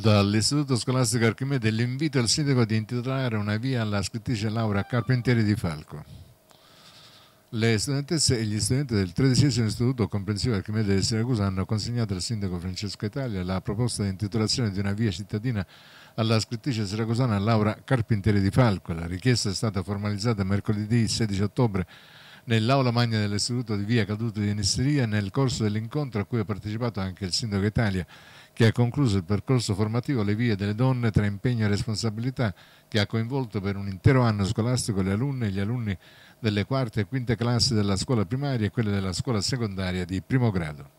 dall'Istituto Scolastico Archimede l'invito al sindaco di intitolare una via alla scrittrice Laura Carpentieri di Falco. Le studentesse e gli studenti del tredicesimo istituto comprensivo Archimede di Siracusa hanno consegnato al sindaco Francesco Italia la proposta di intitolazione di una via cittadina alla scrittrice siracusana Laura Carpentieri di Falco. La richiesta è stata formalizzata mercoledì 16 ottobre nell'aula magna dell'Istituto di Via Caduto di Nisteria nel corso dell'incontro a cui ha partecipato anche il Sindaco Italia che ha concluso il percorso formativo Le vie delle donne tra impegno e responsabilità che ha coinvolto per un intero anno scolastico le alunne e gli alunni delle quarte e quinte classi della scuola primaria e quelle della scuola secondaria di primo grado.